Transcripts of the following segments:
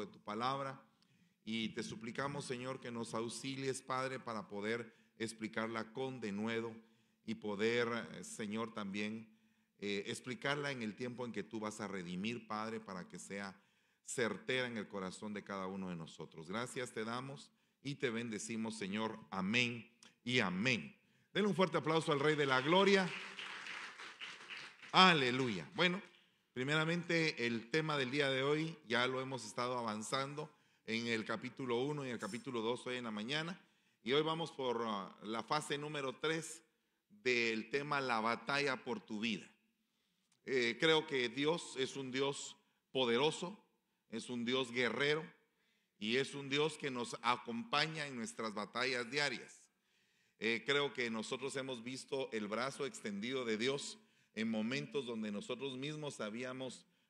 de tu palabra. Y te suplicamos, Señor, que nos auxilies, Padre, para poder explicarla con denuedo y poder, eh, Señor, también eh, explicarla en el tiempo en que tú vas a redimir, Padre, para que sea certera en el corazón de cada uno de nosotros. Gracias te damos y te bendecimos, Señor. Amén y amén. Denle un fuerte aplauso al Rey de la Gloria. Aleluya. Bueno. Primeramente, el tema del día de hoy ya lo hemos estado avanzando en el capítulo 1 y el capítulo 2 hoy en la mañana. Y hoy vamos por ah, la fase número 3 del tema la batalla por tu vida. Eh, creo que Dios es un Dios poderoso, es un Dios guerrero y es un Dios que nos acompaña en nuestras batallas diarias. Eh, creo que nosotros hemos visto el brazo extendido de Dios en momentos donde nosotros mismos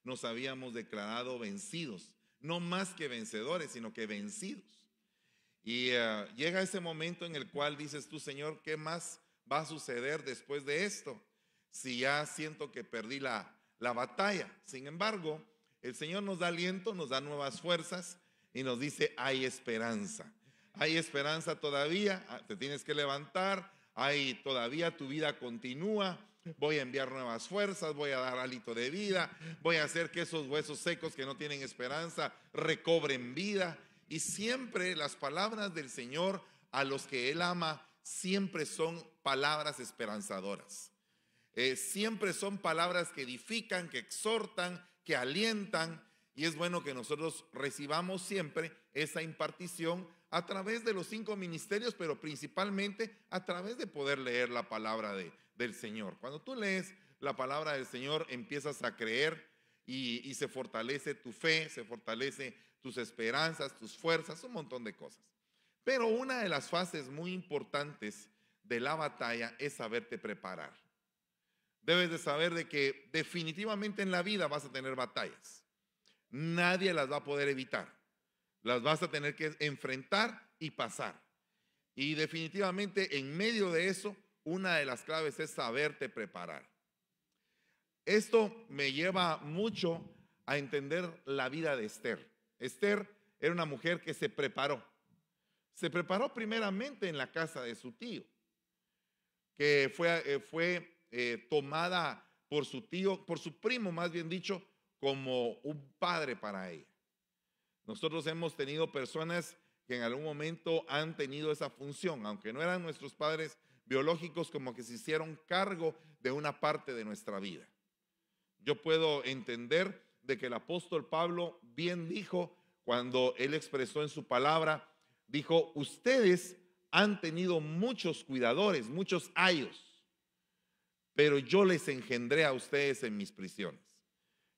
nos habíamos declarado vencidos. No más que vencedores, sino que vencidos. Y eh, llega ese momento en el cual dices tú, Señor, ¿qué más va a suceder después de esto? Si ya siento que perdí la, la batalla. Sin embargo, el Señor nos da aliento, nos da nuevas fuerzas y nos dice, hay esperanza. Hay esperanza todavía, ah, te tienes que levantar, hay todavía tu vida continúa, voy a enviar nuevas fuerzas, voy a dar alito de vida, voy a hacer que esos huesos secos que no tienen esperanza recobren vida. Y siempre las palabras del Señor a los que Él ama, siempre son palabras esperanzadoras. Eh, siempre son palabras que edifican, que exhortan, que alientan. Y es bueno que nosotros recibamos siempre esa impartición a través de los cinco ministerios, pero principalmente a través de poder leer la palabra de del Señor. Cuando tú lees la palabra del Señor, empiezas a creer y, se fortalece tu fe, se fortalece tus esperanzas, tus fuerzas, un montón de cosas. Pero una de las fases muy importantes de la batalla es saberte preparar. Debes de saber de que definitivamente en la vida vas a tener batallas. Nadie las va a poder evitar. Las vas a tener que enfrentar y pasar. Y definitivamente en medio de eso una de las claves es saberte preparar. Esto me lleva mucho a entender la vida de Esther. Esther era una mujer que se preparó. Se preparó primeramente en la casa de su tío, que fue, eh, fue eh, tomada por su tío, por su primo más bien dicho, como un padre para ella. Nosotros hemos tenido personas que en algún momento han tenido esa función, aunque no eran nuestros padres, biológicos como que se hicieron cargo de una parte de nuestra vida. Yo puedo entender de que el apóstol Pablo bien dijo cuando él expresó en su palabra, dijo, ustedes han tenido muchos cuidadores, muchos ayos, pero yo les engendré a ustedes en mis prisiones.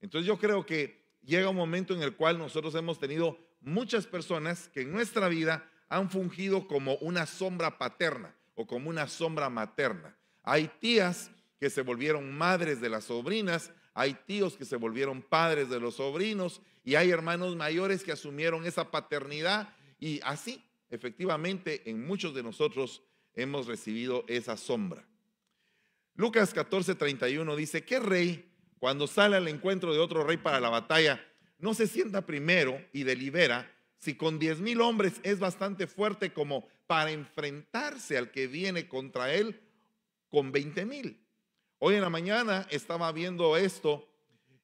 Entonces yo creo que llega un momento en el cual nosotros hemos tenido muchas personas que en nuestra vida han fungido como una sombra paterna, o como una sombra materna. Hay tías que se volvieron madres de las sobrinas, hay tíos que se volvieron padres de los sobrinos y hay hermanos mayores que asumieron esa paternidad y así, efectivamente, en muchos de nosotros hemos recibido esa sombra. Lucas 14.31 dice, ¿qué rey cuando sale al encuentro de otro rey para la batalla no se sienta primero y delibera si con diez mil hombres es bastante fuerte como para enfrentarse al que viene contra él con 20 mil. Hoy en la mañana estaba viendo esto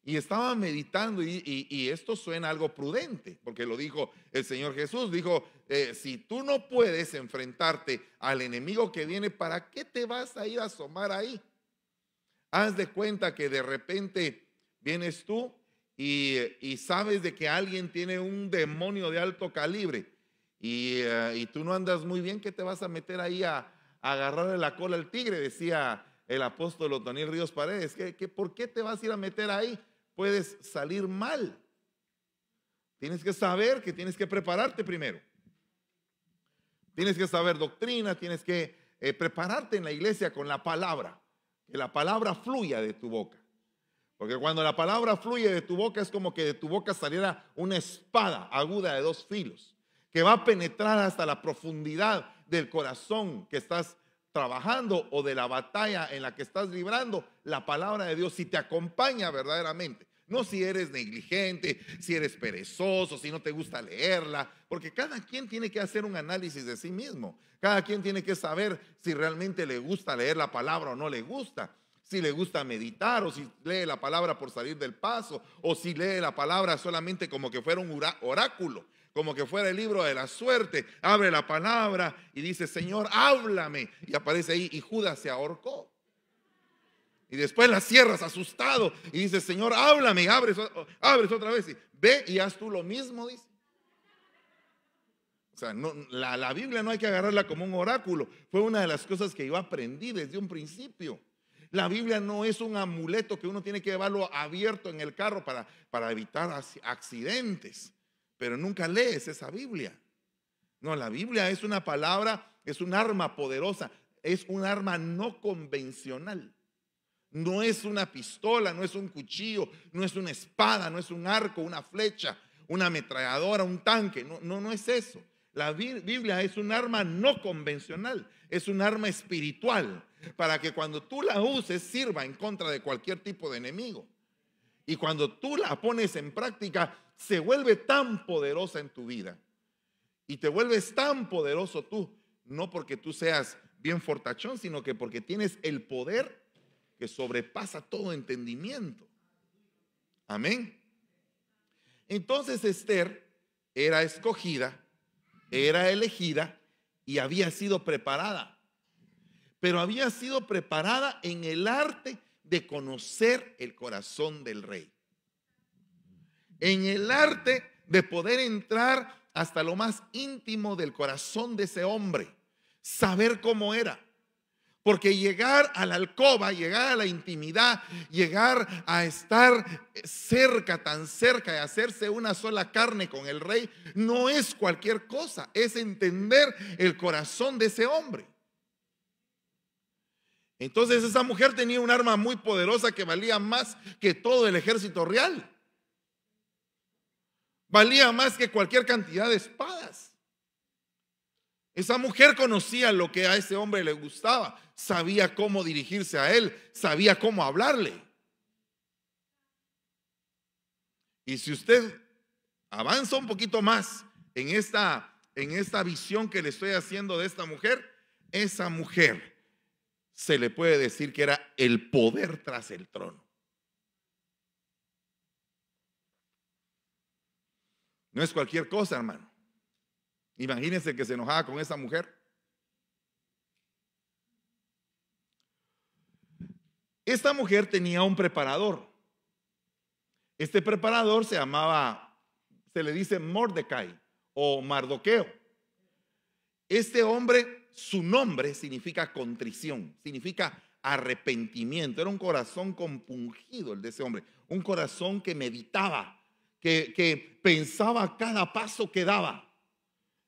y estaba meditando y, esto suena algo prudente, porque lo dijo el Señor Jesús, dijo, eh, si tú no puedes enfrentarte al enemigo que viene, ¿para qué te vas a ir a asomar ahí? Haz de cuenta que de repente vienes tú y sabes de que alguien tiene un demonio de alto calibre eh, y, tú no andas muy bien, ¿qué te vas a meter ahí a, agarrarle la cola al tigre? Decía el apóstol Daniel Ríos Paredes. que por qué te vas a ir a meter ahí? Puedes salir mal. Tienes que saber que tienes que prepararte primero. Tienes que saber doctrina, tienes que eh, prepararte en la iglesia con la palabra. Que la palabra fluya de tu boca. Porque cuando la palabra fluye de tu boca es como que de tu boca saliera una espada aguda de dos filos que va a penetrar hasta la profundidad del corazón que estás trabajando o de la batalla en la que estás librando, la palabra de Dios si te acompaña verdaderamente. No si eres negligente, si eres perezoso, si no te gusta leerla, porque cada quien tiene que hacer un análisis de sí mismo. Cada quien tiene que saber si realmente le gusta leer la palabra o no le gusta, si le gusta meditar o si lee la palabra por salir del paso o si lee la palabra solamente como que fuera un oráculo como que fuera el libro de la suerte, abre la palabra y dice, Señor, háblame. Y aparece ahí y Judas se ahorcó. Y después la cierras asustado y dice, Señor, háblame y abres, otra vez. Y ve y haz tú lo mismo, dice. O sea, no, la, Biblia no hay que agarrarla como un oráculo. Fue una de las cosas que yo aprendí desde un principio. La Biblia no es un amuleto que uno tiene que llevarlo abierto en el carro para, para evitar accidentes pero nunca lees esa Biblia. No, la Biblia es una palabra, es un arma poderosa, es un arma no convencional. No es una pistola, no es un cuchillo, no es una espada, no es un arco, una flecha, una ametralladora, un tanque. No, no, no es eso. La Biblia es un arma no convencional, es un arma espiritual, para que cuando tú la uses sirva en contra de cualquier tipo de enemigo. Y cuando tú la pones en práctica, se vuelve tan poderosa en tu vida. Y te vuelves tan poderoso tú, no porque tú seas bien fortachón, sino que porque tienes el poder que sobrepasa todo entendimiento. Amén. Entonces Esther era escogida, era elegida y había sido preparada. Pero había sido preparada en el arte de conocer el corazón del rey en el arte de poder entrar hasta lo más íntimo del corazón de ese hombre, saber cómo era. Porque llegar a la alcoba, llegar a la intimidad, llegar a estar cerca, tan cerca de hacerse una sola carne con el rey, no es cualquier cosa, es entender el corazón de ese hombre. Entonces esa mujer tenía un arma muy poderosa que valía más que todo el ejército real valía más que cualquier cantidad de espadas. Esa mujer conocía lo que a ese hombre le gustaba, sabía cómo dirigirse a él, sabía cómo hablarle. Y si usted avanza un poquito más en esta, en esta visión que le estoy haciendo de esta mujer, esa mujer se le puede decir que era el poder tras el trono. No es cualquier cosa, hermano. Imagínense que se enojaba con esa mujer. Esta mujer tenía un preparador. Este preparador se llamaba, se le dice Mordecai o Mardoqueo. Este hombre, su nombre significa contrición, significa arrepentimiento. Era un corazón compungido el de ese hombre, un corazón que meditaba que, pensaba cada paso que daba.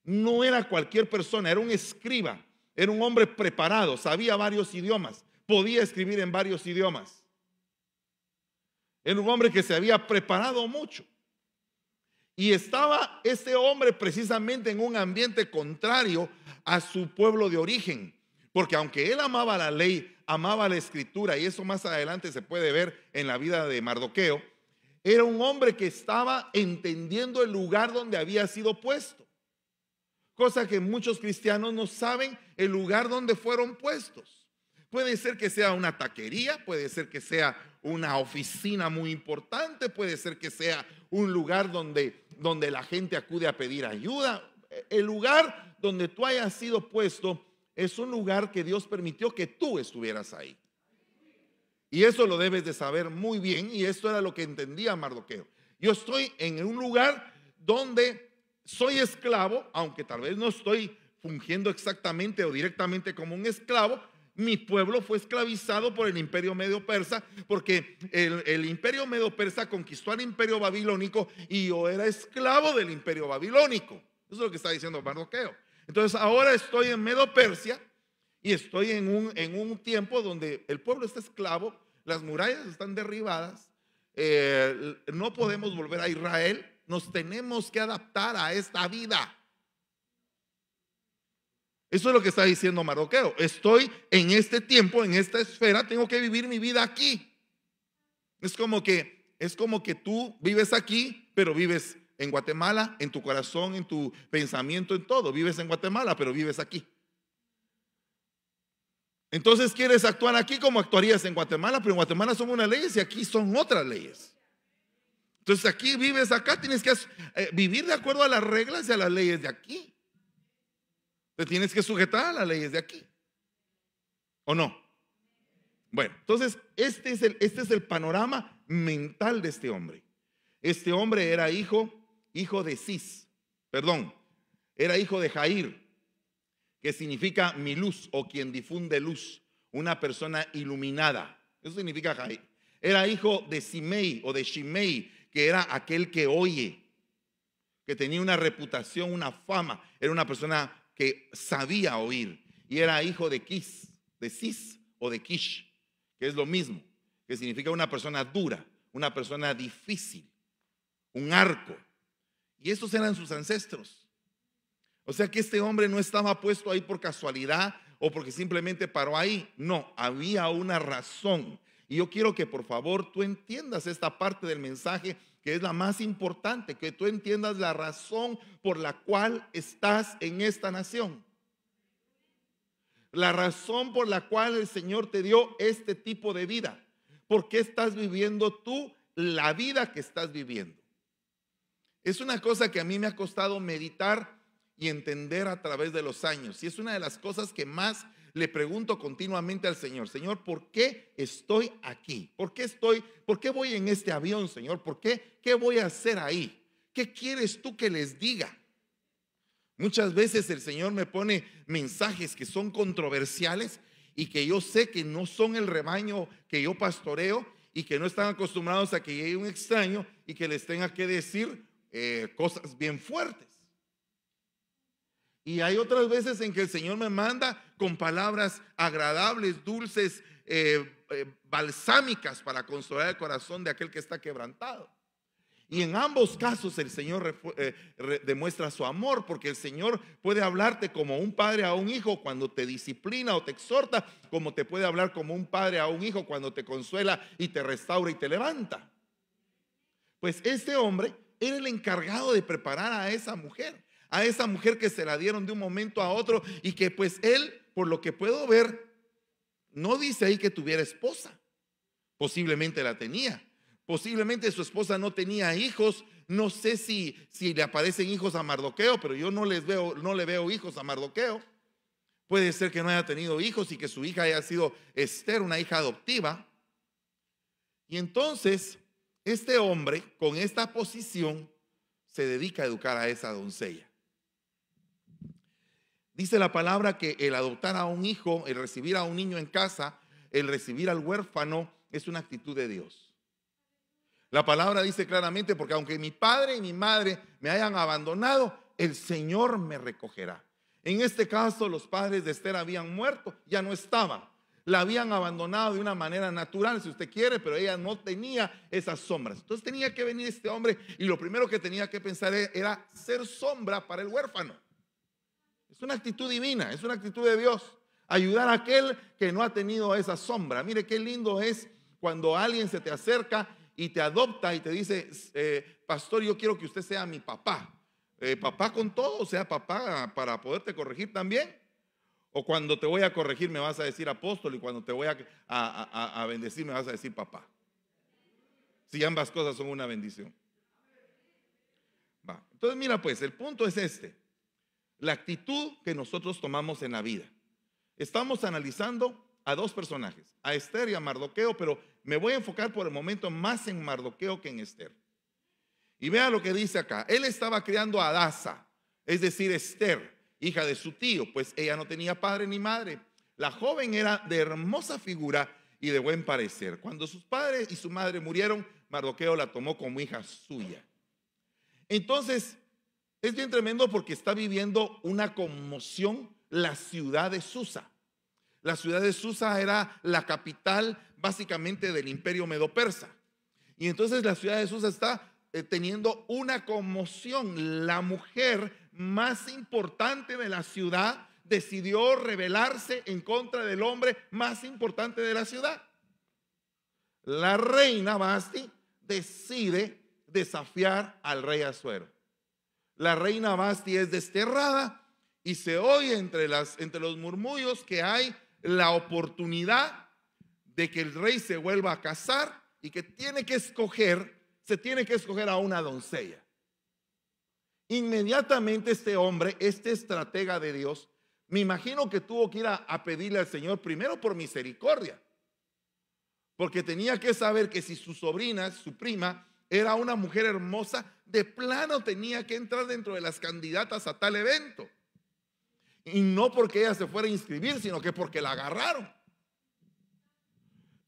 No era cualquier persona, era un escriba, era un hombre preparado, sabía varios idiomas, podía escribir en varios idiomas. Era un hombre que se había preparado mucho. Y estaba ese hombre precisamente en un ambiente contrario a su pueblo de origen. Porque aunque él amaba la ley, amaba la escritura, y eso más adelante se puede ver en la vida de Mardoqueo, era un hombre que estaba entendiendo el lugar donde había sido puesto. Cosa que muchos cristianos no saben el lugar donde fueron puestos. Puede ser que sea una taquería, puede ser que sea una oficina muy importante, puede ser que sea un lugar donde, donde la gente acude a pedir ayuda. El lugar donde tú hayas sido puesto es un lugar que Dios permitió que tú estuvieras ahí. Y eso lo debes de saber muy bien y esto era lo que entendía Mardoqueo. Yo estoy en un lugar donde soy esclavo, aunque tal vez no estoy fungiendo exactamente o directamente como un esclavo, mi pueblo fue esclavizado por el imperio medio persa, porque el, imperio medio persa conquistó al imperio babilónico y yo era esclavo del imperio babilónico. Eso es lo que está diciendo Mardoqueo. Entonces ahora estoy en Medio Persia, y estoy en un, en un tiempo donde el pueblo está esclavo, las murallas están derribadas, eh, no podemos volver a Israel, nos tenemos que adaptar a esta vida. Eso es lo que está diciendo Marroquero. Estoy en este tiempo, en esta esfera, tengo que vivir mi vida aquí. Es como que es como que tú vives aquí, pero vives en Guatemala, en tu corazón, en tu pensamiento, en todo. Vives en Guatemala, pero vives aquí. Entonces quieres actuar aquí como actuarías en Guatemala, pero en Guatemala son unas leyes y aquí son otras leyes. Entonces aquí vives acá, tienes que eh, vivir de acuerdo a las reglas y a las leyes de aquí. Te tienes que sujetar a las leyes de aquí. ¿O no? Bueno, entonces este es el, este es el panorama mental de este hombre. Este hombre era hijo, hijo de Cis, perdón, era hijo de Jair, que significa mi luz o quien difunde luz, una persona iluminada. Eso significa Jai. Era hijo de Simei o de Shimei, que era aquel que oye, que tenía una reputación, una fama, era una persona que sabía oír y era hijo de Kis, de Sis o de Kish, que es lo mismo, que significa una persona dura, una persona difícil, un arco. Y estos eran sus ancestros. O sea que este hombre no estaba puesto ahí por casualidad o porque simplemente paró ahí. No, había una razón. Y yo quiero que por favor tú entiendas esta parte del mensaje que es la más importante, que tú entiendas la razón por la cual estás en esta nación. La razón por la cual el Señor te dio este tipo de vida. ¿Por qué estás viviendo tú la vida que estás viviendo? Es una cosa que a mí me ha costado meditar y entender a través de los años. Y es una de las cosas que más le pregunto continuamente al Señor, Señor, ¿por qué estoy aquí? ¿Por qué estoy? ¿Por qué voy en este avión, Señor? ¿Por qué? ¿Qué voy a hacer ahí? ¿Qué quieres tú que les diga? Muchas veces el Señor me pone mensajes que son controversiales y que yo sé que no son el rebaño que yo pastoreo y que no están acostumbrados a que llegue un extraño y que les tenga que decir eh, cosas bien fuertes. Y hay otras veces en que el Señor me manda con palabras agradables, dulces, eh, eh, balsámicas para consolar el corazón de aquel que está quebrantado. Y en ambos casos el Señor eh, demuestra su amor, porque el Señor puede hablarte como un padre a un hijo cuando te disciplina o te exhorta, como te puede hablar como un padre a un hijo cuando te consuela y te restaura y te levanta. Pues este hombre era el encargado de preparar a esa mujer a esa mujer que se la dieron de un momento a otro y que pues él, por lo que puedo ver, no dice ahí que tuviera esposa. Posiblemente la tenía. Posiblemente su esposa no tenía hijos. No sé si, si le aparecen hijos a Mardoqueo, pero yo no les veo, no le veo hijos a Mardoqueo. Puede ser que no haya tenido hijos y que su hija haya sido Esther, una hija adoptiva. Y entonces, este hombre, con esta posición, se dedica a educar a esa doncella. Dice la palabra que el adoptar a un hijo, el recibir a un niño en casa, el recibir al huérfano, es una actitud de Dios. La palabra dice claramente, porque aunque mi padre y mi madre me hayan abandonado, el Señor me recogerá. En este caso, los padres de Esther habían muerto, ya no estaban. La habían abandonado de una manera natural, si usted quiere, pero ella no tenía esas sombras. Entonces tenía que venir este hombre y lo primero que tenía que pensar era ser sombra para el huérfano. Es una actitud divina, es una actitud de Dios. Ayudar a aquel que no ha tenido esa sombra. Mire qué lindo es cuando alguien se te acerca y te adopta y te dice, eh, pastor, yo quiero que usted sea mi papá. Eh, papá con todo, o sea, papá para poderte corregir también. O cuando te voy a corregir me vas a decir apóstol y cuando te voy a, bendecir me vas a decir papá. Si ambas cosas son una bendición. Va. Entonces mira pues, el punto es este la actitud que nosotros tomamos en la vida. Estamos analizando a dos personajes, a Esther y a Mardoqueo, pero me voy a enfocar por el momento más en Mardoqueo que en Esther. Y vea lo que dice acá. Él estaba criando a Adasa, es decir, Esther, hija de su tío, pues ella no tenía padre ni madre. La joven era de hermosa figura y de buen parecer. Cuando sus padres y su madre murieron, Mardoqueo la tomó como hija suya. Entonces, es bien tremendo porque está viviendo una conmoción la ciudad de Susa. La ciudad de Susa era la capital básicamente del imperio medo-persa. Y entonces la ciudad de Susa está eh, teniendo una conmoción. La mujer más importante de la ciudad decidió rebelarse en contra del hombre más importante de la ciudad. La reina Basti decide desafiar al rey Azuero la reina Basti es desterrada y se oye entre, los murmullos que hay la oportunidad de que el rey se vuelva a casar y que tiene que escoger, se tiene que escoger a una doncella. Inmediatamente este hombre, este estratega de Dios, me imagino que tuvo que ir a pedirle al Señor primero por misericordia, porque tenía que saber que si su sobrina, su prima, era una mujer hermosa, de plano tenía que entrar dentro de las candidatas a tal evento. Y no porque ella se fuera a inscribir, sino que porque la agarraron.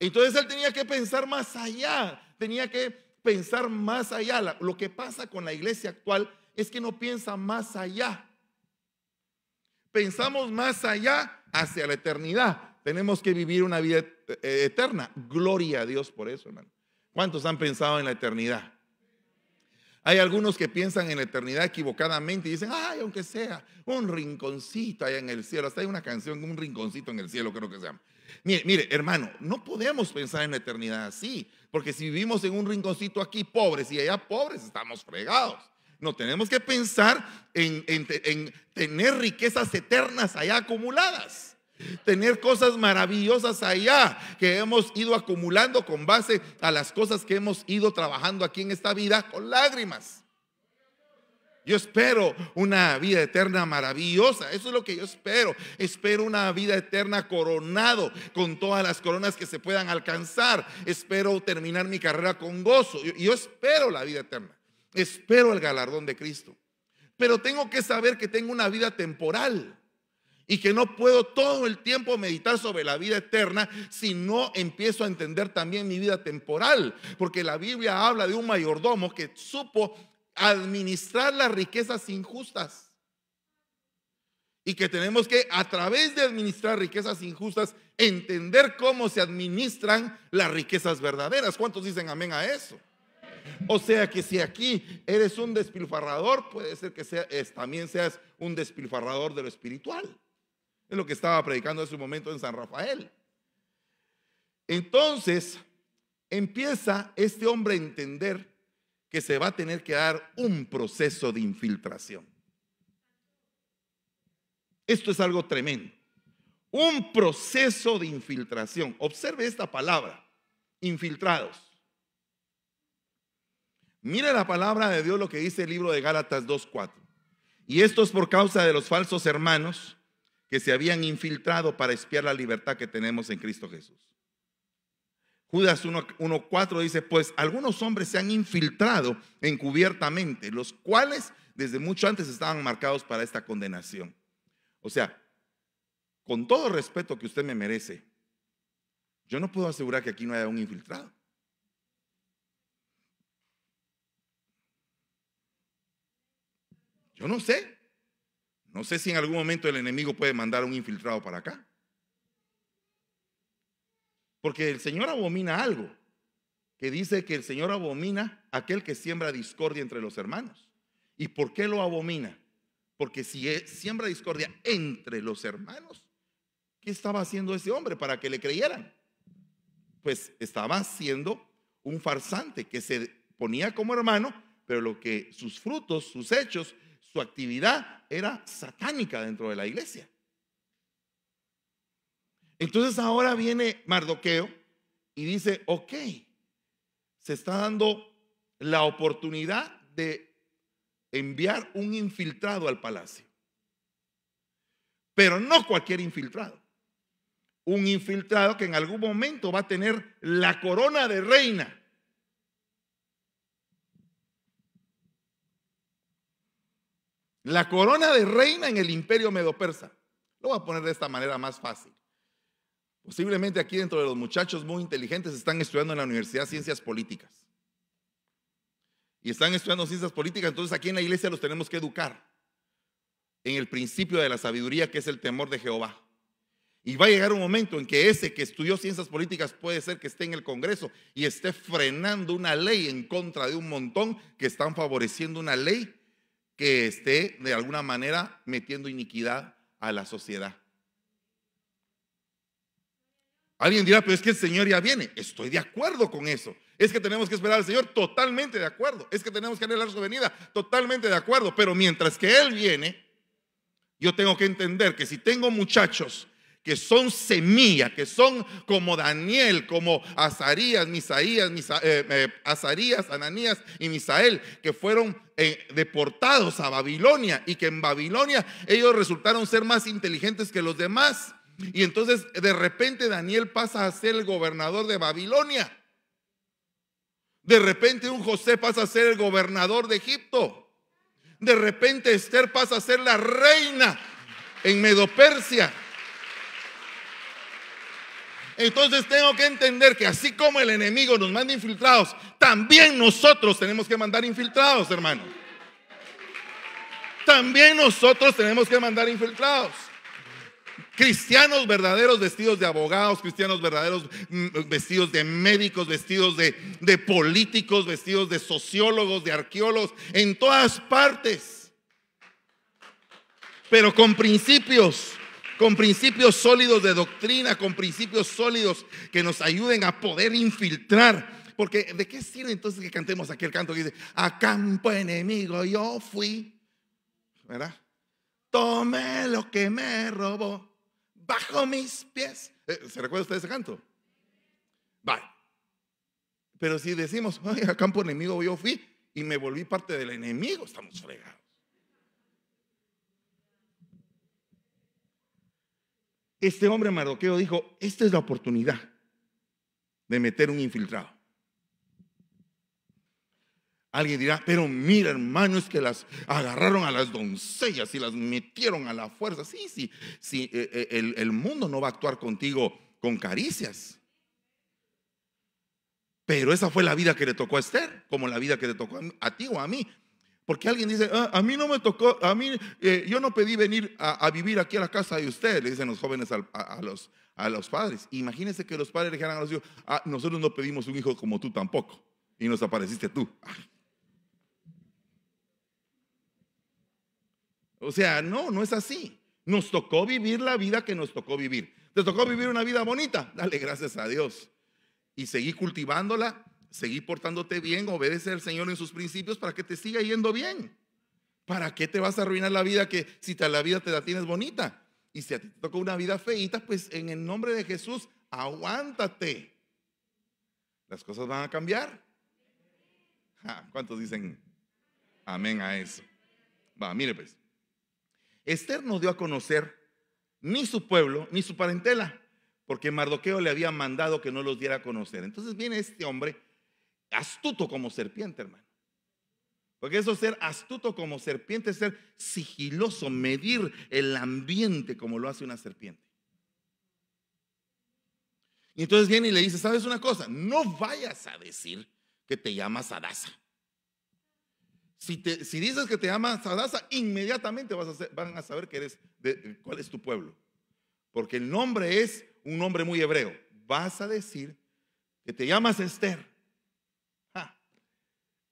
Entonces él tenía que pensar más allá, tenía que pensar más allá. Lo que pasa con la iglesia actual es que no piensa más allá. Pensamos más allá hacia la eternidad. Tenemos que vivir una vida eh, eterna. Gloria a Dios por eso, hermano. ¿Cuántos han pensado en la eternidad? Hay algunos que piensan en la eternidad equivocadamente y dicen, ay, aunque sea un rinconcito allá en el cielo. Hasta hay una canción, un rinconcito en el cielo, creo que se llama. Mire, mire, hermano, no podemos pensar en la eternidad así, porque si vivimos en un rinconcito aquí pobres y allá pobres, estamos fregados. No, tenemos que pensar en tener riquezas eternas allá acumuladas. Tener cosas maravillosas allá que hemos ido acumulando con base a las cosas que hemos ido trabajando aquí en esta vida con lágrimas. Yo espero una vida eterna maravillosa. Eso es lo que yo espero. Espero una vida eterna coronado con todas las coronas que se puedan alcanzar. Espero terminar mi carrera con gozo. Yo, yo espero la vida eterna. Espero el galardón de Cristo. Pero tengo que saber que tengo una vida temporal y que no puedo todo el tiempo meditar sobre la vida eterna si no empiezo a entender también mi vida temporal, porque la Biblia habla de un mayordomo que supo administrar las riquezas injustas y que tenemos que a través de administrar riquezas injustas entender cómo se administran las riquezas verdaderas. ¿Cuántos dicen amén a eso? O sea que si aquí eres un despilfarrador, puede ser que también seas un despilfarrador de lo espiritual. Es lo que estaba predicando en su momento en San Rafael. Entonces, empieza este hombre a entender que se va a tener que dar un proceso de infiltración. Esto es algo tremendo. Un proceso de infiltración. Observe esta palabra, infiltrados. Mire la palabra de Dios lo que dice el libro de Gálatas 2.4. Y esto es por causa de los falsos hermanos que se habían infiltrado para espiar la libertad que tenemos en Cristo Jesús. Judas 1.4 dice, pues algunos hombres se han infiltrado encubiertamente, los cuales desde mucho antes estaban marcados para esta condenación. O sea, con todo respeto que usted me merece, yo no puedo asegurar que aquí no haya un infiltrado. Yo no sé. No sé si en algún momento el enemigo puede mandar un infiltrado para acá. Porque el Señor abomina algo, que dice que el Señor abomina aquel que siembra discordia entre los hermanos. ¿Y por qué lo abomina? Porque si e, siembra discordia entre los hermanos, ¿qué estaba haciendo ese hombre para que le creyeran? Pues estaba siendo un farsante que se ponía como hermano, pero lo que sus frutos, sus hechos, actividad era satánica dentro de la iglesia. Entonces ahora viene Mardoqueo y dice, ok, se está dando la oportunidad de enviar un infiltrado al palacio. Pero no cualquier infiltrado. Un infiltrado que en algún momento va a tener la corona de reina. La corona de reina en el imperio medo-persa. Lo voy a poner de esta manera más fácil. Posiblemente aquí dentro de los muchachos muy inteligentes están estudiando en la Universidad Ciencias Políticas. Y están estudiando ciencias políticas, entonces aquí en la iglesia los tenemos que educar en el principio de la sabiduría que es el temor de Jehová. Y va a llegar un momento en que ese que estudió ciencias políticas puede ser que esté en el Congreso y esté frenando una ley en contra de un montón que están favoreciendo una ley que esté de alguna manera metiendo iniquidad a la sociedad. Alguien dirá, pero es que el Señor ya viene. Estoy de acuerdo con eso. Es que tenemos que esperar al Señor, totalmente de acuerdo. Es que tenemos que anhelar su venida, totalmente de acuerdo. Pero mientras que Él viene, yo tengo que entender que si tengo muchachos que son semilla, que son como Daniel, como Azarías, Misaías, eh, eh, Azarías, Ananías y Misael, que fueron eh, deportados a Babilonia y que en Babilonia ellos resultaron ser más inteligentes que los demás. Y entonces de repente Daniel pasa a ser el gobernador de Babilonia. De repente un José pasa a ser el gobernador de Egipto. De repente Esther pasa a ser la reina en Medopersia. Entonces tengo que entender que así como el enemigo nos manda infiltrados, también nosotros tenemos que mandar infiltrados, hermano. También nosotros tenemos que mandar infiltrados. Cristianos verdaderos vestidos de abogados, cristianos verdaderos mm, vestidos de médicos, vestidos de, de políticos, vestidos de sociólogos, de arqueólogos, en todas partes. Pero con principios, con principios sólidos de doctrina, con principios sólidos que nos ayuden a poder infiltrar. Porque ¿de qué sirve entonces que cantemos aquel canto que dice, a campo enemigo yo fui? ¿Verdad? Tomé lo que me robó bajo mis pies. Eh, ¿Se recuerda usted ese canto? Vale. Pero si decimos, a campo enemigo yo fui y me volví parte del enemigo, estamos fregados. Este hombre Mardoqueo dijo, esta es la oportunidad de meter un infiltrado. Alguien dirá, pero mira hermano, es que las agarraron a las doncellas y las metieron a la fuerza. Sí, sí, sí, e, e, el, el mundo no va a actuar contigo con caricias. Pero esa fue la vida que le tocó a Esther, como la vida que le tocó a ti o a mí. Porque alguien dice, ah, a mí no me tocó, a mí, eh, yo no pedí venir a, vivir aquí a la casa de ustedes, le dicen los jóvenes a, los, padres. Imagínense que los padres le dijeran a los hijos, ah, nosotros no pedimos un hijo como tú tampoco, y nos apareciste tú. O sea, no, no es así. Nos tocó vivir la vida que nos tocó vivir. ¿Te tocó vivir una vida bonita? Dale gracias a Dios. Y seguí cultivándola Seguí portándote bien, obedece al Señor en sus principios para que te siga yendo bien. ¿Para qué te vas a arruinar la vida que si te, la vida te la tienes bonita? Y si a ti te toca una vida feita pues en el nombre de Jesús, aguántate. Las cosas van a cambiar. ¿Cuántos dicen amén a eso? Va, mire pues. Esther no dio a conocer ni su pueblo ni su parentela, porque Mardoqueo le había mandado que no los diera a conocer. Entonces viene este hombre astuto como serpiente, hermano. Porque eso ser astuto como serpiente es ser sigiloso, medir el ambiente como lo hace una serpiente. Y entonces viene y le dice, ¿sabes una cosa? No vayas a decir que te llamas Adasa. Si, te, si dices que te llamas Adasa, inmediatamente vas a van a saber que eres cuál es tu pueblo. Porque el nombre es un nombre muy hebreo. Vas a decir que te llamas Esther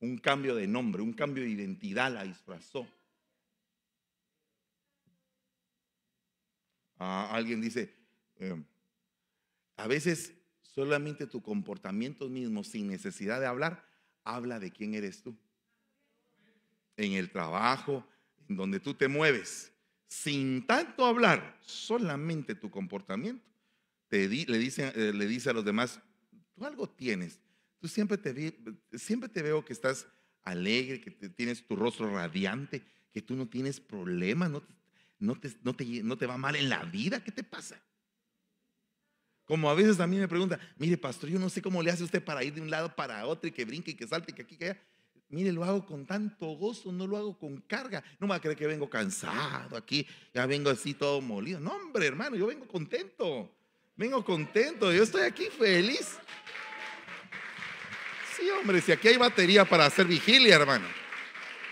un cambio de nombre, un cambio de identidad la disfrazó. Ah, alguien dice, em, a veces solamente tu comportamiento mismo, sin necesidad de hablar, habla de quién eres tú. En el trabajo, en donde tú te mueves, sin tanto hablar, solamente tu comportamiento, te le, dice, eh, le dice a los demás, tú algo tienes, Tú siempre te, siempre te veo que estás alegre, que tienes tu rostro radiante, que tú no tienes problemas, no, no, te, no, te, va mal en la vida. ¿Qué te pasa? Como a veces a mí me pregunta, mire, pastor, yo no sé cómo le hace usted para ir de un lado para otro y que brinque y que salte y que aquí, que allá. Mire, lo hago con tanto gozo, no lo hago con carga. No me va a creer que vengo cansado aquí, ya vengo así todo molido. No, hombre, hermano, yo vengo contento. Vengo contento, yo estoy aquí feliz. Sí, hombre, si aquí hay batería para hacer vigilia, hermano.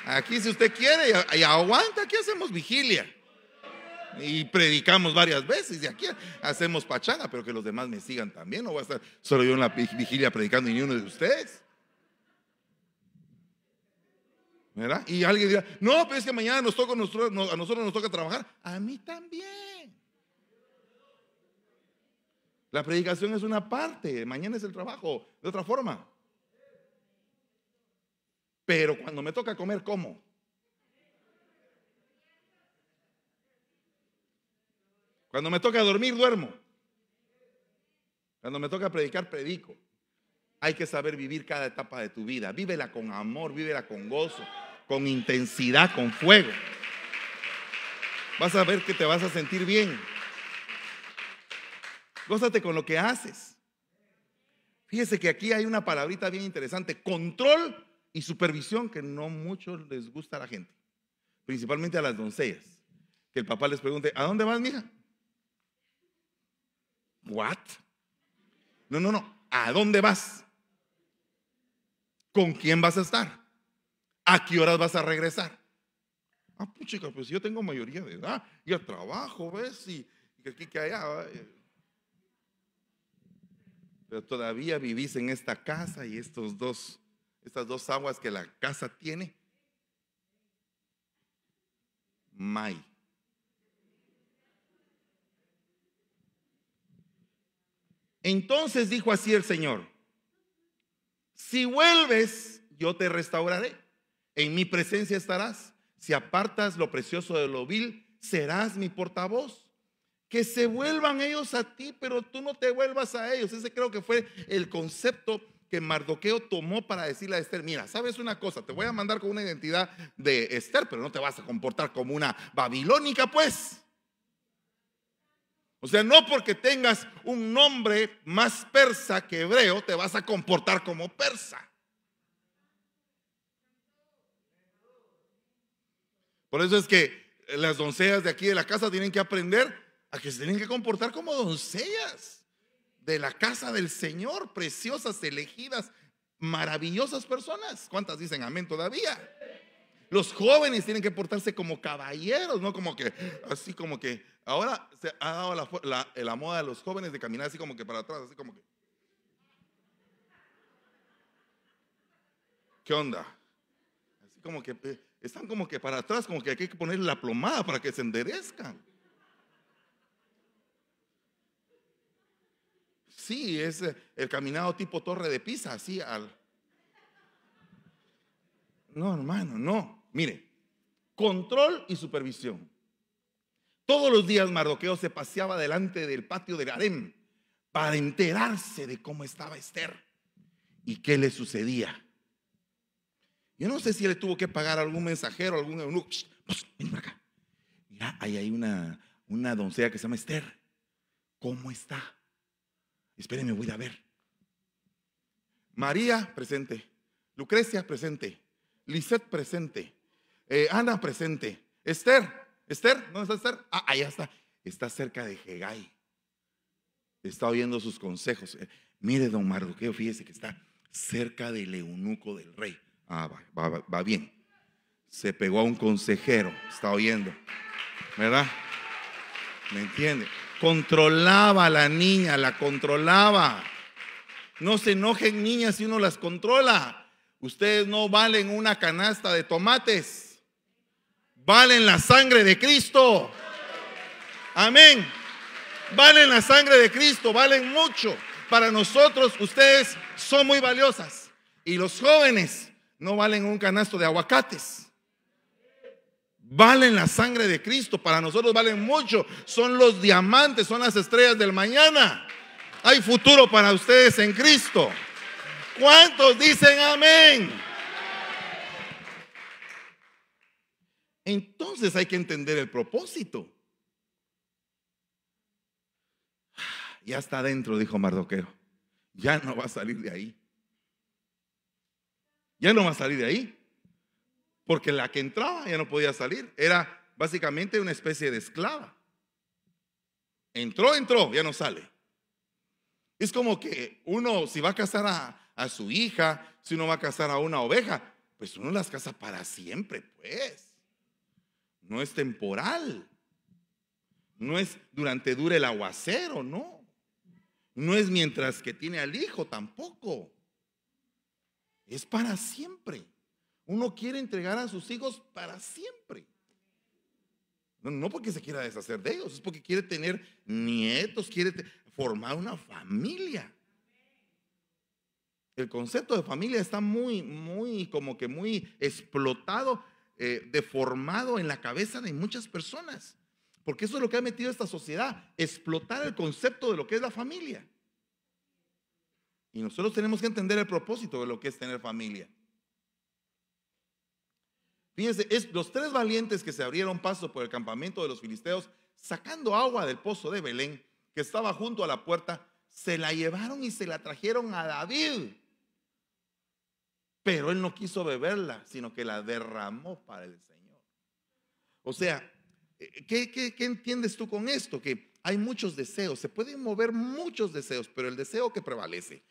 Aquí si usted quiere y aguanta, aquí hacemos vigilia. Y predicamos varias veces y aquí hacemos pachanga, pero que los demás me sigan también. No voy a estar solo yo en la vigilia predicando y ni uno de ustedes. ¿Verdad? Y alguien dirá, no, pero es que mañana nos toca, a nosotros nos toca trabajar. A mí también. La predicación es una parte, mañana es el trabajo, de otra forma. Pero cuando me toca comer, como. Cuando me toca dormir, duermo. Cuando me toca predicar, predico. Hay que saber vivir cada etapa de tu vida. Vívela con amor, vívela con gozo, con intensidad, con fuego. Vas a ver que te vas a sentir bien. Gózate con lo que haces. Fíjese que aquí hay una palabrita bien interesante, control y supervisión que no mucho les gusta a la gente, principalmente a las doncellas. Que el papá les pregunte, ¿a dónde vas, mija? ¿What? No, no, no, ¿a dónde vas? ¿Con quién vas a estar? ¿A qué horas vas a regresar? Ah, pues chica, pues yo tengo mayoría de edad, yo trabajo, ¿ves? Y, y aquí que allá. Eh, pero todavía vivís en esta casa y estos dos estas dos aguas que la casa tiene? Mai. Entonces dijo así el Señor, si vuelves, yo te restauraré, en mi presencia estarás, si apartas lo precioso de lo vil, serás mi portavoz. Que se vuelvan ellos a ti, pero tú no te vuelvas a ellos. Ese creo que fue el concepto Mardoqueo tomó para decirle a Esther, mira, sabes una cosa, te voy a mandar con una identidad de Esther, pero no te vas a comportar como una babilónica, pues. O sea, no porque tengas un nombre más persa que hebreo, te vas a comportar como persa. Por eso es que las doncellas de aquí de la casa tienen que aprender a que se tienen que comportar como doncellas de la casa del Señor, preciosas, elegidas, maravillosas personas. ¿Cuántas dicen amén todavía? Los jóvenes tienen que portarse como caballeros, no como que, así como que, ahora se ha dado la, la, la moda de los jóvenes de caminar así como que para atrás, así como que. ¿Qué onda? Así como que, eh, están como que para atrás, como que hay que ponerle la plomada para que se enderezcan. Sí, es eh, el caminado tipo torre de Pisa, así al... No, hermano, no. Mire, control y supervisión. Todos los días Mardoqueo se paseaba delante del patio del harem para enterarse de cómo estaba Esther y qué le sucedía. Yo no sé si le tuvo que pagar algún mensajero, algún eunuco. Ven para acá. Mira, ahí hay una, una doncella que se llama Esther. ¿Cómo está? Espérenme, voy a ver. María, presente. Lucrecia, presente. Lisette, presente. Eh, Ana, presente. Esther, Esther, ¿dónde está Esther? Ah, allá está. Está cerca de Hegai, Está oyendo sus consejos. Eh, mire, don Mardoqueo, fíjese que está cerca del eunuco del rey. Ah, va, bien. Se pegó a un consejero, está oyendo. ¿Verdad? ¿Me entiende? controlaba la niña, la controlaba. No se enojen niñas si uno las controla. Ustedes no valen una canasta de tomates. Valen la sangre de Cristo. Amén. Valen la sangre de Cristo, valen mucho. Para nosotros ustedes son muy valiosas. Y los jóvenes no valen un canasto de aguacates Valen la sangre de Cristo, para nosotros valen mucho. Son los diamantes, son las estrellas del mañana. Hay futuro para ustedes en Cristo. ¿Cuántos dicen amén? Entonces hay que entender el propósito. Ah, ya está adentro, dijo Mardoquero Ya no va a salir de ahí. Ya no va a salir de ahí porque la que entraba ya no podía salir, era básicamente una especie de esclava. Entró, entró, ya no sale. Es como que uno, si va a casar a, su hija, si uno va a casar a una oveja, pues uno las casa para siempre, pues. No es temporal. No es durante dure el aguacero, no. No es mientras que tiene al hijo tampoco. Es para siempre. Uno quiere entregar a sus hijos para siempre. No, porque se quiera deshacer de ellos, es porque quiere tener nietos, quiere formar una familia. El concepto de familia está muy, muy, como que muy explotado, eh, deformado en la cabeza de muchas personas. Porque eso es lo que ha metido esta sociedad, explotar el concepto de lo que es la familia. Y nosotros tenemos que entender el propósito de lo que es tener familia. Fíjense, los tres valientes que se abrieron paso por el campamento de los filisteos, sacando agua del pozo de Belén, que estaba junto a la puerta, se la llevaron y se la trajeron a David. Pero él no quiso beberla, sino que la derramó para el Señor. O sea, eh, qué entiendes tú con esto? Que hay muchos deseos, se pueden mover muchos deseos, pero el deseo que prevalece,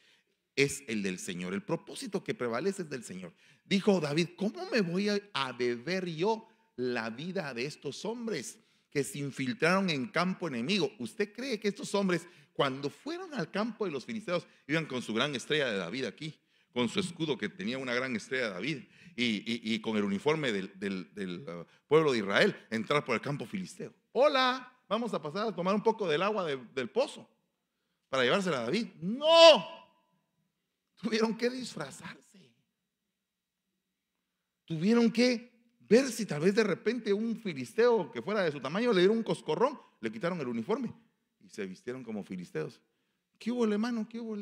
es el del Señor. El propósito que prevalece es del Señor. Dijo David, ¿cómo me voy a, beber yo la vida de estos hombres que se infiltraron en campo enemigo? ¿Usted cree que estos hombres, cuando fueron al campo de los filisteos, iban con su gran estrella de David aquí, con su escudo que tenía una gran estrella de David y, con el uniforme del, uh, pueblo de Israel, entrar por el campo filisteo? Hola, vamos a pasar a tomar un poco del agua del pozo para llevársela a David. No, Tuvieron que disfrazarse. Tuvieron que ver si tal vez de repente un filisteo que fuera de su tamaño le dieron un coscorrón, le quitaron el uniforme y se vistieron como filisteos. ¿Qué hubo, hermano? ¿Qué hubo?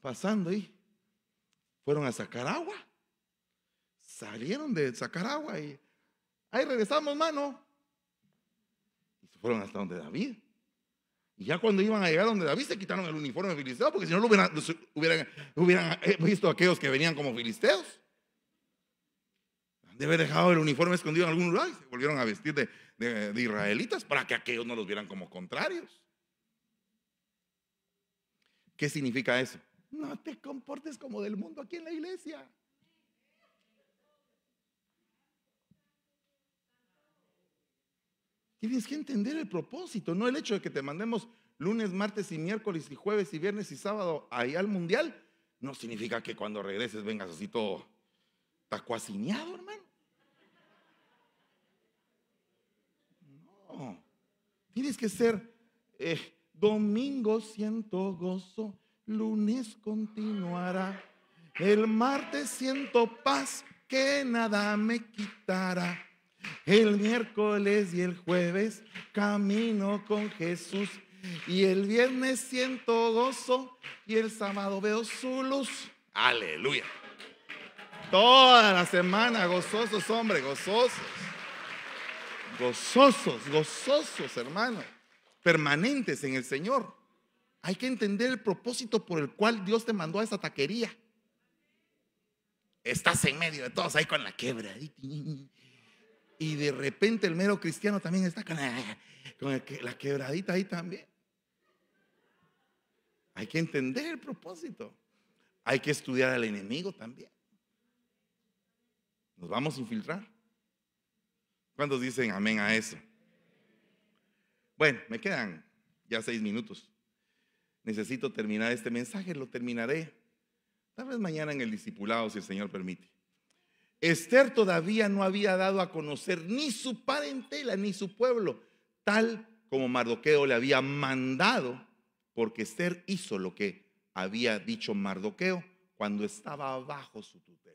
Pasando ahí. Fueron a sacar agua. Salieron de sacar agua y ahí regresamos, mano. Y fueron hasta donde David. Y ya cuando iban a llegar donde David se quitaron el uniforme filisteo, porque si no lo hubieran, eh, visto aquellos que venían como filisteos. debe dejado el uniforme escondido en algún lugar y se volvieron a vestir de, de israelitas para que aquellos no los vieran como contrarios. ¿Qué significa eso? No te comportes como del mundo aquí en la iglesia. Tienes que entender el propósito, no el hecho de que te mandemos lunes, martes y miércoles y jueves y viernes y sábado ahí al mundial. No significa que cuando regreses vengas así todo tacuacineado, hermano. No. Tienes que ser eh, domingo siento gozo, lunes continuará, el martes siento paz que nada me quitará. El miércoles y el jueves camino con Jesús. Y el viernes siento gozo y el sábado veo su luz. Aleluya. Toda la semana gozosos, hombre, gozosos. Gozosos, gozosos, hermano. Permanentes en el Señor. Hay que entender el propósito por el cual Dios te mandó a esa taquería. Estás en medio de todos ahí con la quebradita y de repente el mero cristiano también está con ah, la, quebradita ahí también. Hay que entender el propósito. Hay que estudiar al enemigo también. Nos vamos a infiltrar. ¿Cuántos dicen amén a eso? Bueno, me quedan ya seis minutos. Necesito terminar este mensaje, lo terminaré. Tal vez mañana en el discipulado, si el Señor permite. Esther todavía no había dado a conocer ni su parentela ni su pueblo, tal como Mardoqueo le había mandado, porque Esther hizo lo que había dicho Mardoqueo cuando estaba bajo su tutela.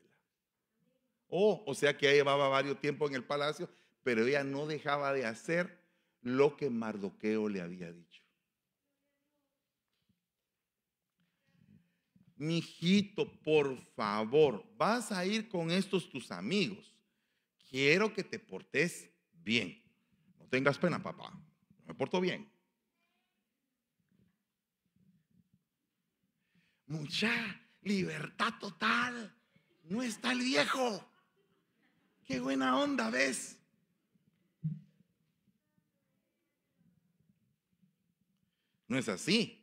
Oh, o sea que ella llevaba varios tiempos en el palacio, pero ella no dejaba de hacer lo que Mardoqueo le había dicho. mijito, por favor, vas a ir con estos tus amigos. Quiero que te portes bien. No tengas pena, papá. Me porto bien. Mucha libertad total. No está el viejo. Qué buena onda, ¿ves? No es así.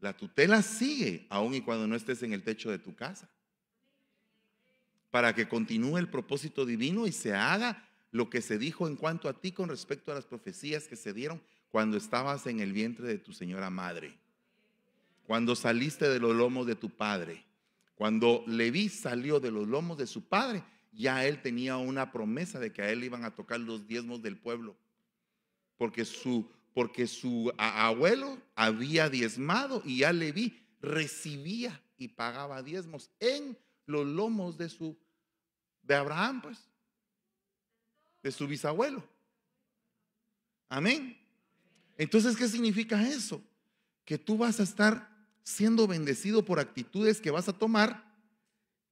La tutela sigue aun y cuando no estés en el techo de tu casa. Para que continúe el propósito divino y se haga lo que se dijo en cuanto a ti con respecto a las profecías que se dieron cuando estabas en el vientre de tu señora madre, cuando saliste de los lomos de tu padre, cuando Leví salió de los lomos de su padre, ya él tenía una promesa de que a él iban a tocar los diezmos del pueblo, porque su porque su abuelo había diezmado y ya le vi, recibía y pagaba diezmos en los lomos de su de Abraham, pues, de su bisabuelo. Amén. Entonces, ¿qué significa eso? Que tú vas a estar siendo bendecido por actitudes que vas a tomar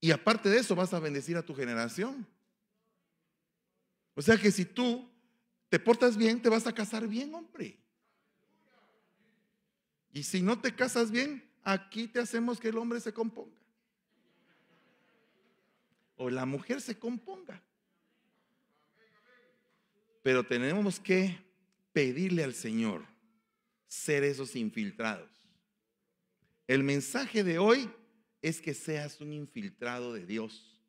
y aparte de eso vas a bendecir a tu generación. O sea que si tú te portas bien, te vas a casar bien, hombre. Y si no te casas bien, aquí te hacemos que el hombre se componga. O la mujer se componga. Pero tenemos que pedirle al Señor ser esos infiltrados. El mensaje de hoy es que seas un infiltrado de Dios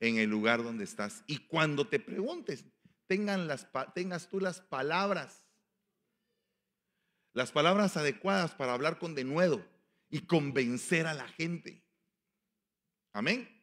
en el lugar donde estás. Y cuando te preguntes, tengan las, tengas tú las palabras, las palabras adecuadas para hablar con denuedo y convencer a la gente. Amén.